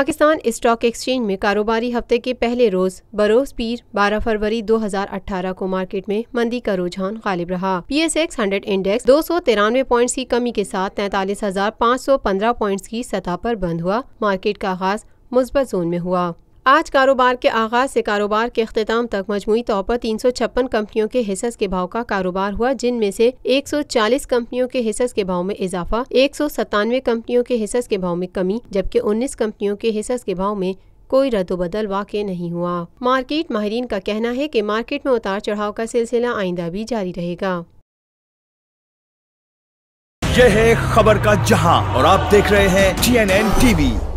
Pakistan stock exchange में कारोबारी हफ्ते के पहले रोज बरोज पीर 12 फरवरी 2018 को मार्केट में मंदी का रुझान गालिब रहा P S X hundred index दो सौ तिरानवे पॉइंट की कमी के साथ तैतालीस हजार पाँच सौ पंद्रह पॉइंट की सतह पर बंद हुआ मार्केट का आगाज मुस्बत जोन में हुआ आज कारोबार के आगाज से कारोबार के अख्ताम तक मजमू तौर पर तीन सौ छप्पन कंपनियों के हिस्स के भाव का कारोबार हुआ जिनमें से 140 कंपनियों के हिस्स के भाव में इजाफा एक सौ सत्तानवे कंपनियों के हिस्स के भाव में कमी जबकि उन्नीस कंपनियों के हिस्स के भाव में कोई रद्दबदल वाक़ नहीं हुआ मार्केट माहरीन का कहना है कि मार्केट में उतार चढ़ाव का सिलसिला आइंदा भी जारी रहेगा यह है खबर का जहां और आप देख रहे हैं टी एन एन टीवी